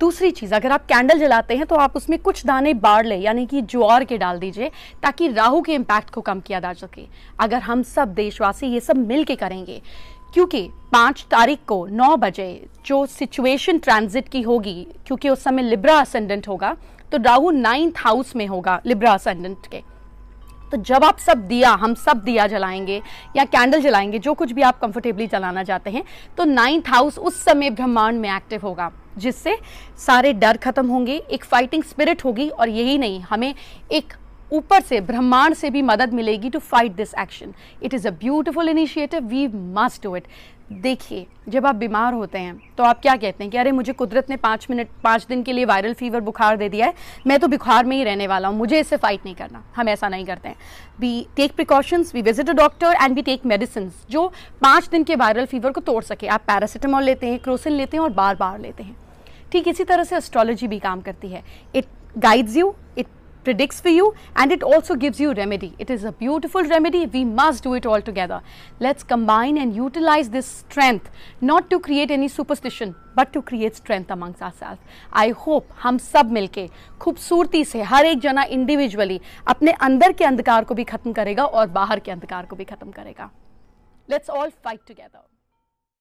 दूसरी चीज़ अगर आप कैंडल जलाते हैं तो आप उसमें कुछ दाने बाढ़ लें यानी कि ज्वार के डाल दीजिए ताकि राहु के इम्पैक्ट को कम किया जा सके अगर हम सब देशवासी ये सब मिल के करेंगे क्योंकि पाँच तारीख को नौ बजे जो सिचुएशन ट्रांजिट की होगी क्योंकि उस समय लिब्रा असेंडेंट होगा तो राहु नाइन्थ हाउस में होगा लिब्रा असेंडेंट के तो जब आप सब दिया हम सब दिया जलाएंगे या कैंडल जलाएंगे जो कुछ भी आप कंफर्टेबली जलाना चाहते हैं तो नाइन्थ हाउस उस समय ब्रह्मांड में एक्टिव होगा जिससे सारे डर खत्म होंगे एक फाइटिंग स्पिरिट होगी और यही नहीं हमें एक ऊपर से ब्रह्मांड से भी मदद मिलेगी to fight this action it is a beautiful initiative we must do it देखिए जब आप बीमार होते हैं तो आप क्या कहते हैं कि अरे मुझे कुदरत ने पाँच मिनट पाँच दिन के लिए वायरल फीवर बुखार दे दिया है मैं तो बुखार में ही रहने वाला हूँ मुझे इससे फाइट नहीं करना हम ऐसा नहीं करते हैं we take precautions we visit a doctor and we take medicine जो पाँच दिन के वायरल फीवर को तोड़ सके आप पैरासीटामॉल लेते हैं क्रोसिन लेते हैं और बार बार लेते हैं ठीक इसी तरह से एस्ट्रोलॉजी भी काम करती है it guides you it predicts for you and it also gives you remedy it is a beautiful remedy we must do it all together let's combine and utilise this strength not to create any superstition but to create strength amongst our self I hope हम सब मिलकर खूबसूरती से हर एक जना individually अपने अंदर के अंधकार को भी खत्म करेगा और बाहर के अंधकार को भी खत्म करेगा लेट्स ऑल फाइट टुगेदर